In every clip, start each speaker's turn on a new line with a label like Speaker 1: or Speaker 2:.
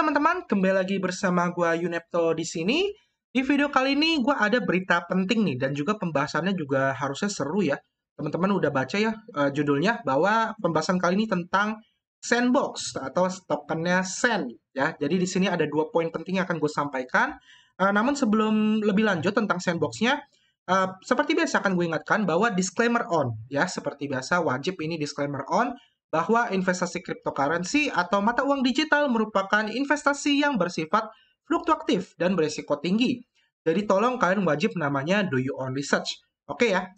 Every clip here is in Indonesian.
Speaker 1: teman-teman, kembali lagi bersama gue Yunepto di sini. Di video kali ini gue ada berita penting nih dan juga pembahasannya juga harusnya seru ya. Teman-teman udah baca ya uh, judulnya bahwa pembahasan kali ini tentang sandbox atau tokennya sand ya. Jadi di sini ada dua poin penting yang akan gue sampaikan. Uh, namun sebelum lebih lanjut tentang sandboxnya, uh, seperti biasa akan gue ingatkan bahwa disclaimer on ya. Seperti biasa wajib ini disclaimer on bahwa investasi cryptocurrency atau mata uang digital merupakan investasi yang bersifat fluktuatif dan berisiko tinggi. Jadi tolong kalian wajib namanya do you own research. Oke ya.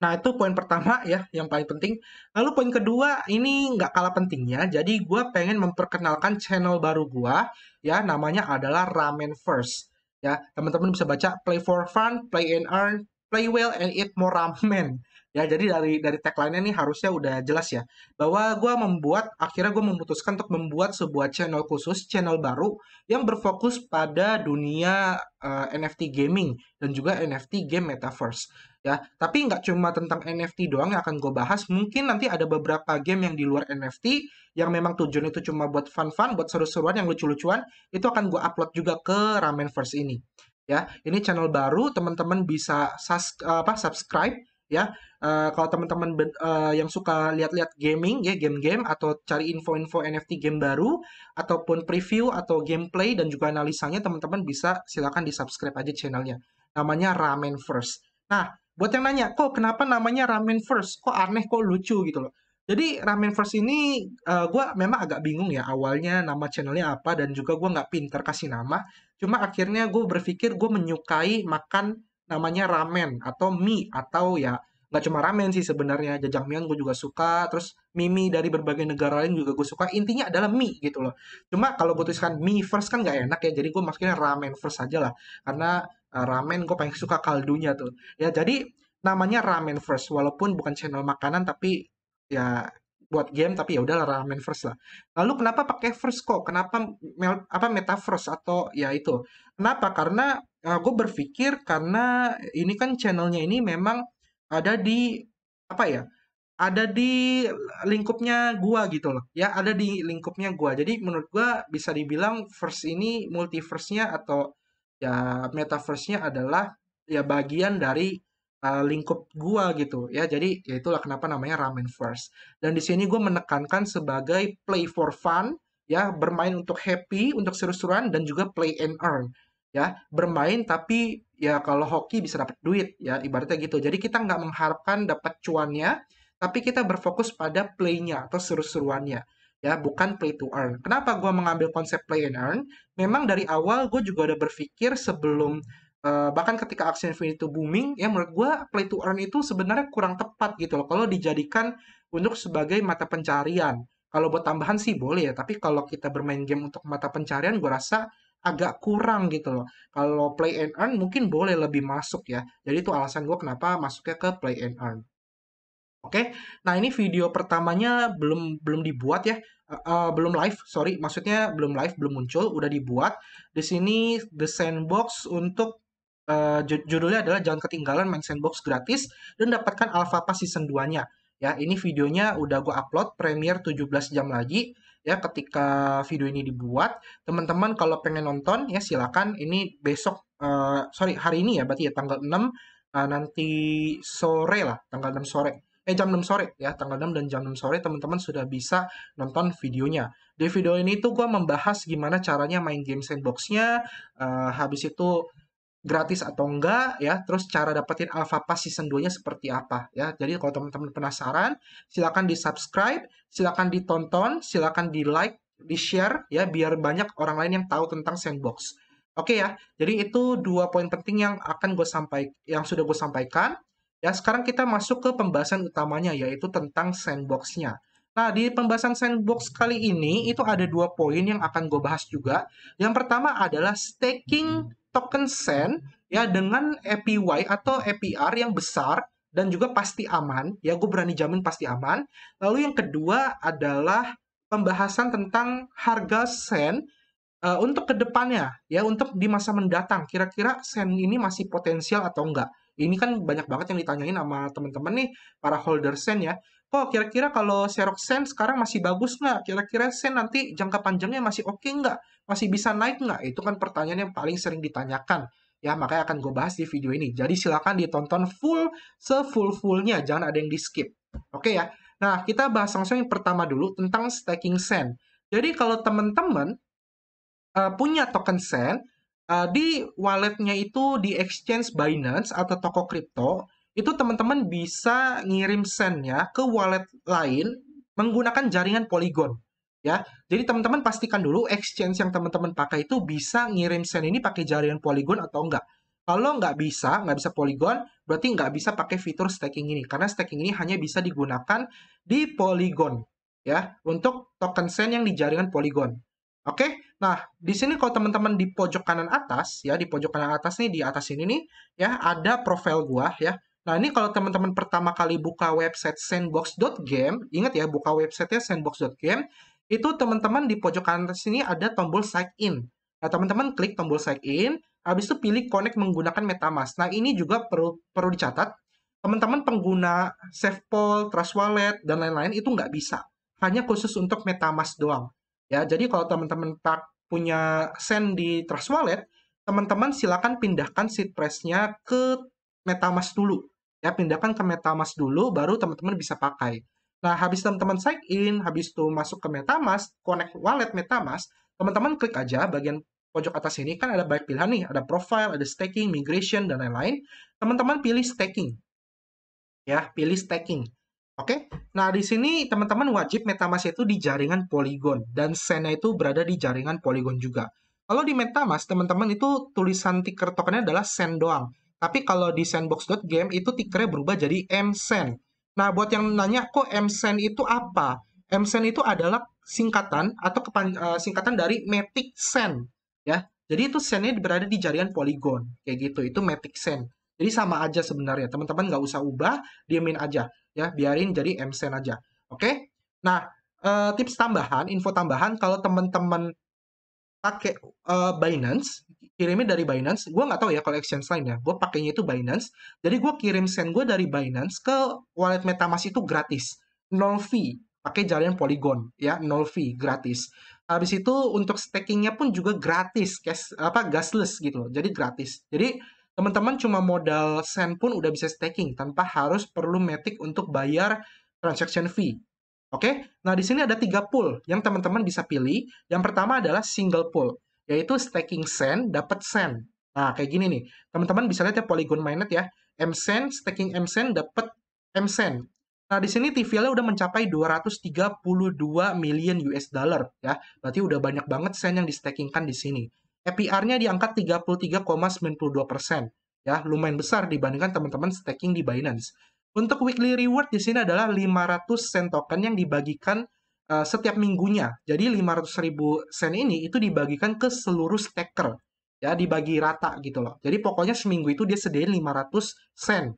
Speaker 1: Nah itu poin pertama ya yang paling penting. Lalu poin kedua ini nggak kalah pentingnya. Jadi gue pengen memperkenalkan channel baru gue ya namanya adalah Ramen First. Ya teman-teman bisa baca Play for Fun, Play and Earn, Play Well and Eat More Ramen ya jadi dari dari tagline-nya nih harusnya udah jelas ya bahwa gue membuat akhirnya gue memutuskan untuk membuat sebuah channel khusus channel baru yang berfokus pada dunia uh, eh, NFT gaming dan juga NFT game metaverse ya tapi nggak cuma tentang NFT doang yang akan gue bahas mungkin nanti ada beberapa game yang di luar NFT yang memang tujuan itu cuma buat fun-fun buat seru-seruan yang lucu-lucuan itu akan gue upload juga ke Ramenverse ini ya ini channel baru teman-teman bisa apa, subscribe ya. Uh, kalau teman-teman uh, yang suka lihat-lihat gaming ya game-game atau cari info-info NFT game baru ataupun preview atau gameplay dan juga analisanya teman-teman bisa silakan di-subscribe aja channelnya. Namanya Ramen First. Nah, buat yang nanya, kok kenapa namanya Ramen First? Kok aneh, kok lucu gitu loh. Jadi Ramen First ini uh, eh, gue memang agak bingung ya awalnya nama channelnya apa dan juga gue nggak pinter kasih nama. Cuma akhirnya gue berpikir gue menyukai makan namanya ramen atau mie atau ya nggak cuma ramen sih sebenarnya jajangmyeon gue juga suka terus mimi dari berbagai negara lain juga gue suka intinya adalah mie gitu loh cuma kalau gue tuliskan mie first kan nggak enak ya jadi gue maksudnya ramen first aja lah karena eh, ramen gue paling suka kaldunya tuh ya jadi namanya ramen first walaupun bukan channel makanan tapi ya buat game tapi ya udahlah ramen first lah. Lalu kenapa pakai first kok? Kenapa mel, apa metaverse atau ya itu? Kenapa? Karena Aku nah, berpikir karena ini kan channelnya ini memang ada di apa ya? Ada di lingkupnya gua gitu loh. Ya, ada di lingkupnya gua. Jadi menurut gua bisa dibilang verse ini multiverse-nya atau ya metaverse-nya adalah ya bagian dari uh, lingkup gua gitu ya jadi ya itulah kenapa namanya ramen first dan di sini gua menekankan sebagai play for fun ya bermain untuk happy untuk seru-seruan dan juga play and earn ya bermain tapi ya kalau hoki bisa dapat duit ya ibaratnya gitu jadi kita nggak mengharapkan dapat cuannya tapi kita berfokus pada playnya atau seru-seruannya ya bukan play to earn kenapa gue mengambil konsep play and earn memang dari awal gue juga udah berpikir sebelum Uh, bahkan ketika Action Infinity itu booming, ya menurut gue play to earn itu sebenarnya kurang tepat gitu loh. Kalau dijadikan untuk sebagai mata pencarian. Kalau buat tambahan sih boleh ya, tapi kalau kita bermain game untuk mata pencarian, gue rasa agak kurang gitu loh. Kalau play and earn mungkin boleh lebih masuk ya. Jadi itu alasan gue kenapa masuknya ke play and earn. Oke, okay? nah ini video pertamanya belum belum dibuat ya, uh, uh, belum live, sorry, maksudnya belum live, belum muncul, udah dibuat. Di sini The Sandbox untuk uh, judulnya adalah jangan ketinggalan main sandbox gratis dan dapatkan alpha pass season 2-nya. Ya, ini videonya udah gue upload, premier 17 jam lagi ya ketika video ini dibuat teman-teman kalau pengen nonton ya silakan ini besok uh, sorry hari ini ya berarti ya tanggal 6 uh, eh, nanti sore lah tanggal 6 sore eh jam 6 sore ya tanggal 6 dan jam 6 sore teman-teman sudah bisa nonton videonya di video ini tuh gue membahas gimana caranya main game sandboxnya uh, habis itu gratis atau enggak ya terus cara dapetin Alpha Pass season 2 nya seperti apa ya jadi kalau teman-teman penasaran silahkan di subscribe silahkan ditonton silahkan di like di share ya biar banyak orang lain yang tahu tentang sandbox oke ya jadi itu dua poin penting yang akan gue sampaikan yang sudah gue sampaikan ya sekarang kita masuk ke pembahasan utamanya yaitu tentang sandboxnya Nah, di pembahasan sandbox kali ini itu ada dua poin yang akan gue bahas juga. Yang pertama adalah staking token SEN ya dengan APY atau APR yang besar dan juga pasti aman. Ya, gue berani jamin pasti aman. Lalu yang kedua adalah pembahasan tentang harga sen uh, eh, untuk kedepannya, ya untuk di masa mendatang. Kira-kira sen ini masih potensial atau enggak? Ini kan banyak banget yang ditanyain sama teman-teman nih para holder sen ya. Kok kira-kira kalau Xerox Sen sekarang masih bagus nggak? Kira-kira Sen nanti jangka panjangnya masih oke okay nggak? Masih bisa naik nggak? Itu kan pertanyaan yang paling sering ditanyakan. Ya, makanya akan gue bahas di video ini. Jadi silahkan ditonton full, sefull-fullnya. Jangan ada yang di-skip. Oke ya? Nah, kita bahas langsung yang pertama dulu tentang staking Sen. Jadi kalau teman-teman uh, punya token Sen, uh, di walletnya itu di exchange Binance atau toko kripto, itu teman-teman bisa ngirim ya ke wallet lain menggunakan jaringan Polygon. Ya, jadi teman-teman pastikan dulu exchange yang teman-teman pakai itu bisa ngirim send ini pakai jaringan Polygon atau enggak. Kalau nggak bisa, nggak bisa Polygon, berarti nggak bisa pakai fitur staking ini. Karena staking ini hanya bisa digunakan di Polygon. Ya, untuk token send yang di jaringan Polygon. Oke, nah di sini kalau teman-teman di pojok kanan atas ya, di pojok kanan atas nih di atas ini nih ya ada profil gua ya. Nah ini kalau teman-teman pertama kali buka website sandbox.game, ingat ya buka websitenya sandbox.game, itu teman-teman di pojok kanan sini ada tombol sign in. Nah teman-teman klik tombol sign in, habis itu pilih connect menggunakan MetaMask. Nah ini juga perlu perlu dicatat, teman-teman pengguna SafePol, Trust Wallet, dan lain-lain itu nggak bisa. Hanya khusus untuk MetaMask doang. Ya, jadi kalau teman-teman tak punya send di Trust Wallet, teman-teman silakan pindahkan seed press nya ke MetaMask dulu. Ya, pindahkan ke MetaMask dulu, baru teman-teman bisa pakai. Nah, habis teman-teman sign in, habis itu masuk ke MetaMask, connect wallet MetaMask, teman-teman klik aja bagian pojok atas ini kan ada banyak pilihan nih, ada profile, ada staking, migration, dan lain-lain. Teman-teman pilih staking. Ya, pilih staking. Oke, nah di sini teman-teman wajib MetaMask itu di jaringan Polygon dan Sena itu berada di jaringan Polygon juga. Kalau di MetaMask, teman-teman itu tulisan ticker tokennya adalah SEN doang. Tapi kalau di sandbox.game itu tickernya berubah jadi msen. Nah, buat yang nanya kok msen itu apa? msen itu adalah singkatan atau kepan, uh, singkatan dari metric sen, ya. Jadi itu sennya berada di jaringan poligon kayak gitu. Itu metric sen. Jadi sama aja sebenarnya. Teman-teman nggak usah ubah, diamin aja ya, biarin jadi msen aja. Oke? Nah, uh, tips tambahan, info tambahan kalau teman-teman pakai uh, eh, Binance kirimnya dari Binance gue nggak tahu ya kalau exchange lain ya gue pakainya itu Binance jadi gue kirim sen gue dari Binance ke wallet MetaMask itu gratis nol fee pakai jaringan Polygon ya nol fee gratis habis itu untuk stakingnya pun juga gratis cash apa gasless gitu loh jadi gratis jadi teman-teman cuma modal sen pun udah bisa staking tanpa harus perlu metik untuk bayar transaction fee Oke, nah di sini ada tiga pool yang teman-teman bisa pilih. Yang pertama adalah single pool, yaitu staking send dapat send. Nah, kayak gini nih. Teman-teman bisa lihat ya Polygon Mainnet ya. M sand staking M sand dapat M sand. Nah, di sini TVL-nya udah mencapai 232 million US dollar ya. Berarti udah banyak banget sen yang di kan di sini. APR-nya diangkat angka 33,92 Ya, lumayan besar dibandingkan teman-teman staking di Binance. Untuk weekly reward di sini adalah 500 sen token yang dibagikan uh, setiap minggunya. Jadi 500 ribu sen ini itu dibagikan ke seluruh staker. Ya, dibagi rata gitu loh. Jadi pokoknya seminggu itu dia sediain 500 sen.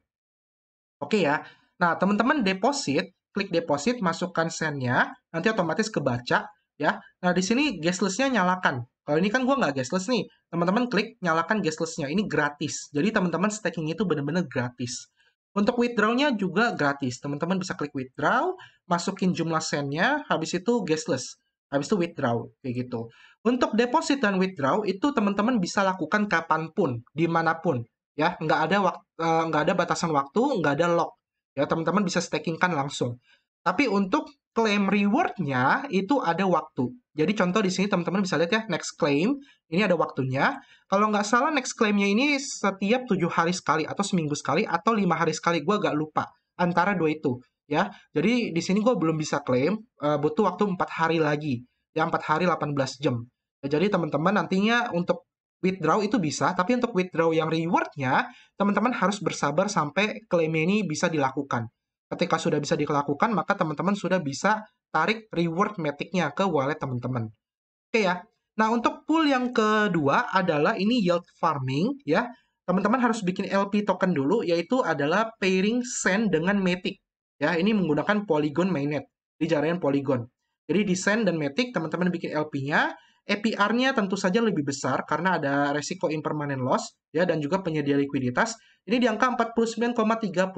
Speaker 1: Oke ya. Nah, teman-teman deposit, klik deposit, masukkan sennya, nanti otomatis kebaca ya. Nah, di sini guest nyalakan. Kalau ini kan gue nggak guest nih. Teman-teman klik nyalakan guest Ini gratis. Jadi teman-teman staking itu benar-benar gratis. Untuk withdrawnya juga gratis. Teman-teman bisa klik withdraw, masukin jumlah sennya, habis itu guestless, Habis itu withdraw, kayak gitu. Untuk deposit dan withdraw itu teman-teman bisa lakukan kapanpun, dimanapun. Ya, nggak ada waktu, eh, nggak ada batasan waktu, nggak ada lock. Ya, teman-teman bisa stakingkan langsung. Tapi untuk claim rewardnya itu ada waktu. Jadi contoh di sini teman-teman bisa lihat ya next claim ini ada waktunya. Kalau nggak salah next claimnya ini setiap tujuh hari sekali atau seminggu sekali atau lima hari sekali gue agak lupa antara dua itu ya. Jadi di sini gue belum bisa claim uh, butuh waktu empat hari lagi ya empat hari 18 jam. Ya, jadi teman-teman nantinya untuk withdraw itu bisa tapi untuk withdraw yang rewardnya teman-teman harus bersabar sampai claimnya ini bisa dilakukan. Ketika sudah bisa dilakukan, maka teman-teman sudah bisa tarik reward metiknya ke wallet teman-teman. Oke ya. Nah, untuk pool yang kedua adalah ini yield farming ya. Teman-teman harus bikin LP token dulu yaitu adalah pairing send dengan matic. Ya, ini menggunakan Polygon mainnet, di jaringan Polygon. Jadi di send dan matic teman-teman bikin LP-nya APR-nya eh, tentu saja lebih besar karena ada resiko impermanent loss ya dan juga penyedia likuiditas. Ini di angka 49,38%.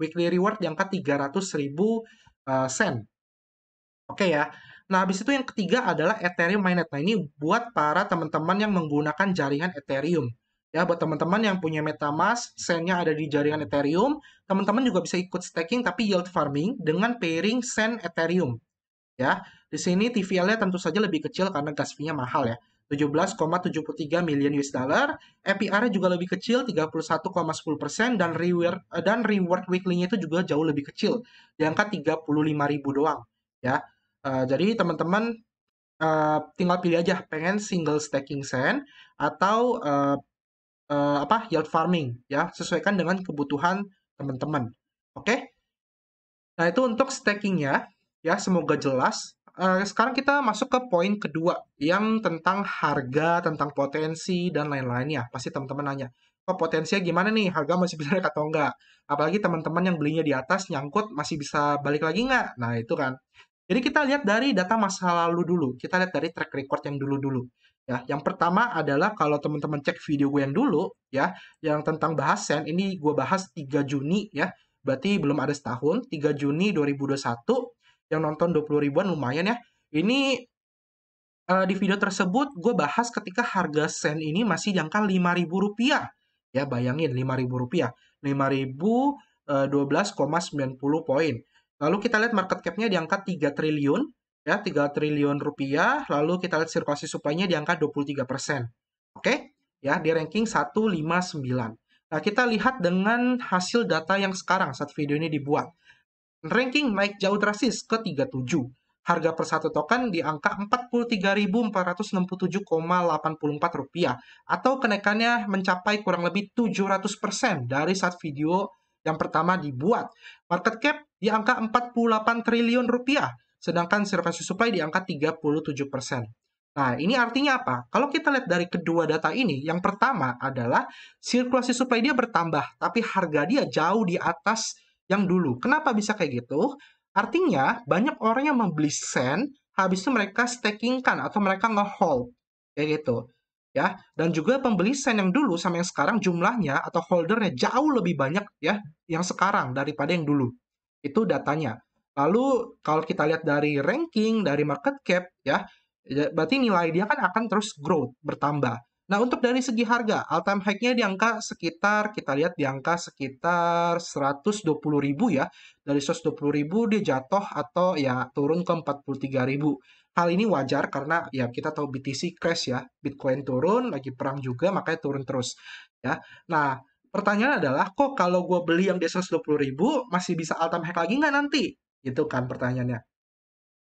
Speaker 1: Weekly reward di angka 300.000 uh, eh, sen. Oke ya. Nah, habis itu yang ketiga adalah Ethereum Mainnet. Nah, ini buat para teman-teman yang menggunakan jaringan Ethereum. Ya, buat teman-teman yang punya MetaMask, sennya ada di jaringan Ethereum, teman-teman juga bisa ikut staking tapi yield farming dengan pairing sen Ethereum ya. Di sini TVL-nya tentu saja lebih kecil karena gas fee-nya mahal ya. 17,73 million US dollar, APR-nya juga lebih kecil 31,10% dan reward eh, dan reward weekly-nya itu juga jauh lebih kecil, di angka 35.000 doang ya. Uh, jadi teman-teman uh, tinggal pilih aja pengen single staking sand atau uh, uh, apa yield farming ya, sesuaikan dengan kebutuhan teman-teman. Oke? Okay? Nah, itu untuk staking ya ya semoga jelas eh, sekarang kita masuk ke poin kedua yang tentang harga tentang potensi dan lain-lainnya pasti teman-teman nanya oh, potensinya gimana nih harga masih bisa naik atau enggak apalagi teman-teman yang belinya di atas nyangkut masih bisa balik lagi nggak nah itu kan jadi kita lihat dari data masa lalu dulu kita lihat dari track record yang dulu-dulu ya yang pertama adalah kalau teman-teman cek video gue yang dulu ya yang tentang bahas sen ini gue bahas 3 Juni ya berarti belum ada setahun 3 Juni 2021 yang nonton 20 ribuan lumayan ya. Ini uh, di video tersebut gue bahas ketika harga sen ini masih di angka ribu rupiah Ya bayangin ribu rupiah Rp5.000. Eh, 12,90 poin. Lalu kita lihat market cap-nya di angka 3 triliun ya 3 triliun rupiah. Lalu kita lihat sirkulasi supply-nya di angka 23%. Oke? Okay? Ya, di ranking 159. Nah, kita lihat dengan hasil data yang sekarang saat video ini dibuat. Ranking naik jauh drastis ke 37. Harga per satu token di angka 43.467,84 rupiah atau kenaikannya mencapai kurang lebih 700% dari saat video yang pertama dibuat. Market cap di angka 48 triliun rupiah, sedangkan service supply di angka 37 persen. Nah, ini artinya apa? Kalau kita lihat dari kedua data ini, yang pertama adalah sirkulasi supply dia bertambah, tapi harga dia jauh di atas yang dulu. Kenapa bisa kayak gitu? Artinya banyak orang yang membeli sen, habis itu mereka stakingkan atau mereka ngehold kayak gitu. Ya, dan juga pembeli sen yang dulu sama yang sekarang jumlahnya atau holdernya jauh lebih banyak ya yang sekarang daripada yang dulu. Itu datanya. Lalu kalau kita lihat dari ranking, dari market cap ya, ya berarti nilai dia kan akan terus growth bertambah. Nah, untuk dari segi harga, all time high-nya di angka sekitar, kita lihat di angka sekitar 120 ribu ya. Dari 120 ribu dia jatuh atau ya turun ke 43 ribu Hal ini wajar karena ya kita tahu BTC crash ya. Bitcoin turun, lagi perang juga, makanya turun terus. ya. Nah, pertanyaan adalah, kok kalau gue beli yang di 120 ribu masih bisa all time high lagi nggak nanti? Gitu kan pertanyaannya.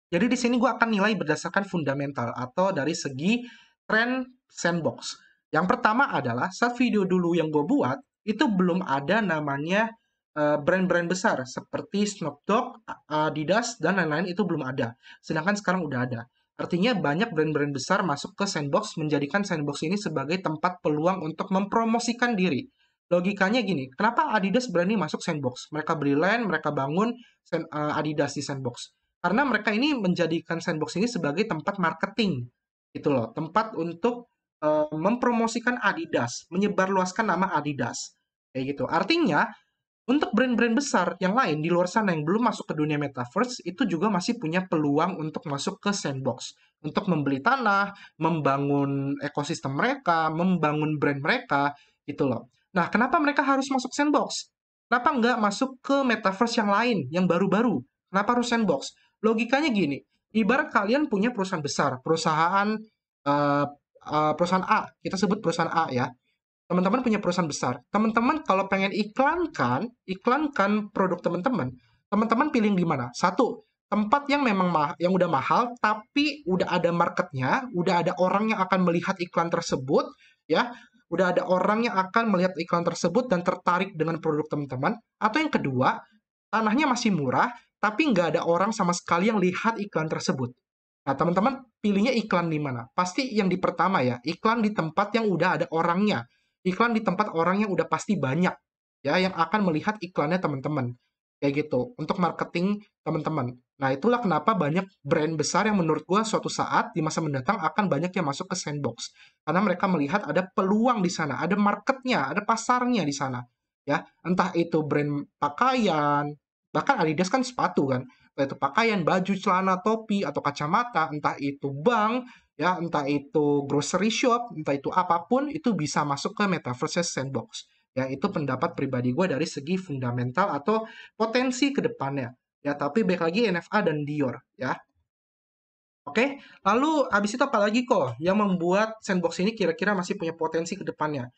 Speaker 1: Jadi di sini gue akan nilai berdasarkan fundamental atau dari segi tren sandbox. Yang pertama adalah saat video dulu yang gue buat itu belum ada namanya eh, brand-brand besar seperti Snoop Dogg, Adidas dan lain-lain itu belum ada. Sedangkan sekarang udah ada. Artinya banyak brand-brand besar masuk ke sandbox menjadikan sandbox ini sebagai tempat peluang untuk mempromosikan diri. Logikanya gini, kenapa Adidas berani masuk sandbox? Mereka beli land, mereka bangun eh, Adidas di sandbox. Karena mereka ini menjadikan sandbox ini sebagai tempat marketing gitu loh, tempat untuk Eh, mempromosikan Adidas, menyebarluaskan nama Adidas. Kayak gitu. Artinya, untuk brand-brand besar yang lain di luar sana yang belum masuk ke dunia metaverse itu juga masih punya peluang untuk masuk ke sandbox, untuk membeli tanah, membangun ekosistem mereka, membangun brand mereka, gitu loh. Nah, kenapa mereka harus masuk sandbox? Kenapa nggak masuk ke metaverse yang lain, yang baru-baru? Kenapa harus sandbox? Logikanya gini, ibarat kalian punya perusahaan besar, perusahaan uh, Eh, perusahaan A, kita sebut perusahaan A ya. Teman-teman punya perusahaan besar. Teman-teman kalau pengen iklankan, iklankan produk teman-teman, teman-teman pilih di mana? Satu, tempat yang memang ma yang udah mahal tapi udah ada marketnya, udah ada orang yang akan melihat iklan tersebut, ya, udah ada orang yang akan melihat iklan tersebut dan tertarik dengan produk teman-teman. Atau yang kedua, tanahnya masih murah tapi nggak ada orang sama sekali yang lihat iklan tersebut. Nah, teman-teman, pilihnya iklan di mana? Pasti yang di pertama ya, iklan di tempat yang udah ada orangnya. Iklan di tempat orang yang udah pasti banyak ya yang akan melihat iklannya teman-teman. Kayak gitu, untuk marketing teman-teman. Nah, itulah kenapa banyak brand besar yang menurut gue suatu saat di masa mendatang akan banyak yang masuk ke sandbox. Karena mereka melihat ada peluang di sana, ada marketnya, ada pasarnya di sana. Ya, entah itu brand pakaian, bahkan Adidas kan sepatu kan entah itu pakaian, baju, celana, topi, atau kacamata, entah itu bank, ya entah itu grocery shop, entah itu apapun, itu bisa masuk ke metaverse sandbox. Ya, itu pendapat pribadi gue dari segi fundamental atau potensi ke depannya. Ya, tapi baik lagi NFA dan Dior, ya. Oke, lalu abis itu apa lagi kok yang membuat sandbox ini kira-kira masih punya potensi ke depannya?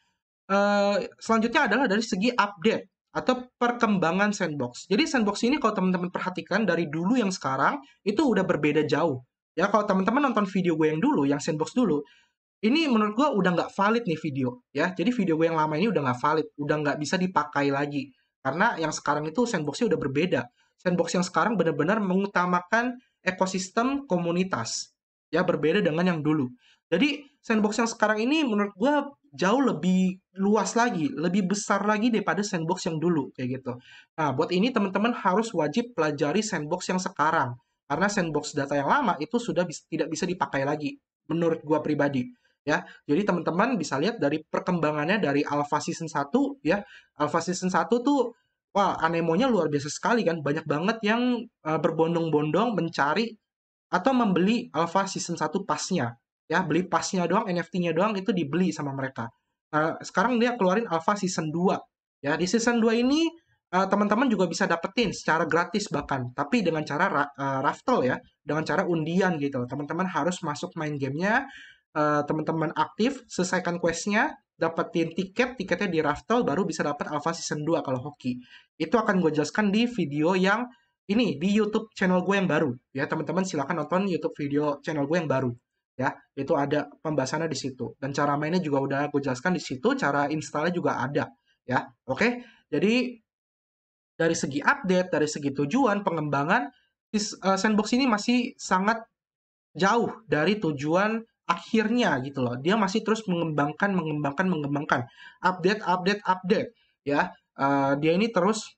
Speaker 1: Uh, selanjutnya adalah dari segi update atau perkembangan sandbox. Jadi sandbox ini kalau teman-teman perhatikan dari dulu yang sekarang itu udah berbeda jauh. Ya kalau teman-teman nonton video gue yang dulu, yang sandbox dulu, ini menurut gue udah nggak valid nih video. Ya, jadi video gue yang lama ini udah nggak valid, udah nggak bisa dipakai lagi. Karena yang sekarang itu sandboxnya udah berbeda. Sandbox yang sekarang benar-benar mengutamakan ekosistem komunitas. Ya, berbeda dengan yang dulu. Jadi sandbox yang sekarang ini menurut gue jauh lebih luas lagi, lebih besar lagi daripada sandbox yang dulu kayak gitu. Nah, buat ini teman-teman harus wajib pelajari sandbox yang sekarang karena sandbox data yang lama itu sudah bisa, tidak bisa dipakai lagi menurut gua pribadi ya. Jadi teman-teman bisa lihat dari perkembangannya dari alpha season 1 ya. Alpha season 1 tuh wah anemonya luar biasa sekali kan, banyak banget yang uh, berbondong-bondong mencari atau membeli alpha season 1 pasnya ya beli pasnya doang NFT-nya doang itu dibeli sama mereka uh, sekarang dia keluarin alpha season 2 ya di season 2 ini uh, teman-teman juga bisa dapetin secara gratis bahkan tapi dengan cara ra uh, raffle ya dengan cara undian gitu teman-teman harus masuk main gamenya uh, teman-teman aktif selesaikan questnya dapetin tiket tiketnya di raffle baru bisa dapat alpha season 2 kalau hoki itu akan gue jelaskan di video yang ini di YouTube channel gue yang baru ya teman-teman silahkan nonton YouTube video channel gue yang baru ya itu ada pembahasannya di situ dan cara mainnya juga udah aku jelaskan di situ cara installnya juga ada ya oke jadi dari segi update dari segi tujuan pengembangan eh, sandbox ini masih sangat jauh dari tujuan akhirnya gitu loh dia masih terus mengembangkan mengembangkan mengembangkan update update update ya uh, dia ini terus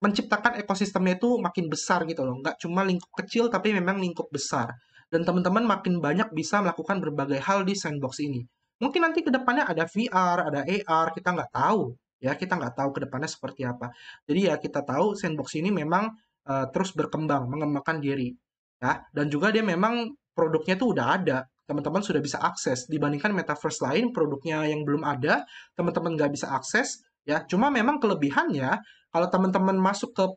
Speaker 1: menciptakan ekosistemnya itu makin besar gitu loh nggak cuma lingkup kecil tapi memang lingkup besar dan teman-teman makin banyak bisa melakukan berbagai hal di sandbox ini. Mungkin nanti kedepannya ada VR, ada AR, kita nggak tahu ya kita nggak tahu kedepannya seperti apa. Jadi ya kita tahu sandbox ini memang uh, terus berkembang, mengembangkan diri ya dan juga dia memang produknya tuh udah ada teman-teman sudah bisa akses dibandingkan metaverse lain produknya yang belum ada teman-teman nggak bisa akses ya cuma memang kelebihannya kalau teman-teman masuk ke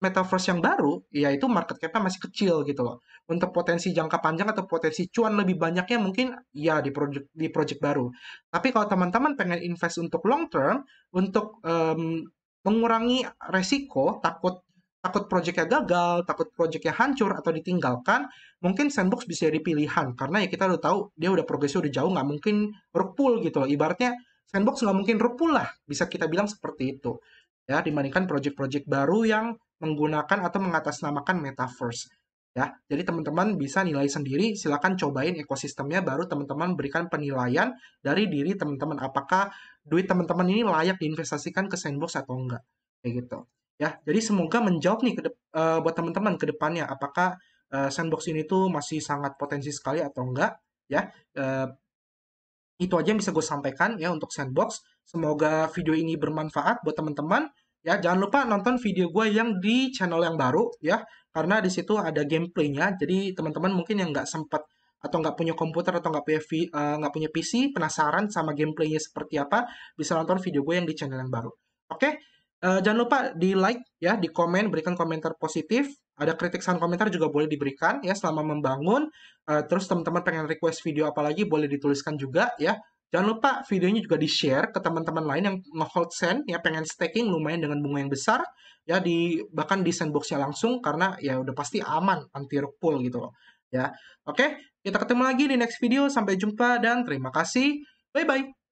Speaker 1: metaverse yang baru, yaitu market cap masih kecil gitu loh. Untuk potensi jangka panjang atau potensi cuan lebih banyaknya mungkin ya di project di project baru. Tapi kalau teman-teman pengen invest untuk long term, untuk um, mengurangi resiko, takut takut proyeknya gagal, takut proyeknya hancur atau ditinggalkan, mungkin sandbox bisa jadi pilihan karena ya kita udah tahu dia udah progresnya udah jauh nggak mungkin repul gitu loh. Ibaratnya sandbox nggak mungkin repul lah, bisa kita bilang seperti itu. Ya, dibandingkan proyek-proyek baru yang menggunakan atau mengatasnamakan metaverse ya. Jadi teman-teman bisa nilai sendiri, silakan cobain ekosistemnya baru teman-teman berikan penilaian dari diri teman-teman apakah duit teman-teman ini layak diinvestasikan ke sandbox atau enggak. Kayak gitu. Ya, jadi semoga menjawab nih ke eh, buat teman-teman ke depannya apakah eh, sandbox ini tuh masih sangat potensi sekali atau enggak ya. Eh, itu aja yang bisa gue sampaikan ya untuk sandbox. Semoga video ini bermanfaat buat teman-teman. Ya, jangan lupa nonton video gue yang di channel yang baru ya, karena di situ ada gameplaynya. Jadi teman-teman mungkin yang nggak sempat atau nggak punya komputer atau nggak punya uh, punya PC penasaran sama gameplaynya seperti apa bisa nonton video gue yang di channel yang baru oke okay? uh, eh, jangan lupa di like ya di komen berikan komentar positif ada kritik saran komentar juga boleh diberikan ya selama membangun uh, terus teman-teman pengen request video apalagi boleh dituliskan juga ya Jangan lupa videonya juga di-share ke teman-teman lain yang nge-hold send, ya pengen staking lumayan dengan bunga yang besar, ya di bahkan di sandbox-nya langsung karena ya udah pasti aman anti rug pull gitu loh. Ya, oke, kita ketemu lagi di next video. Sampai jumpa dan terima kasih. Bye bye.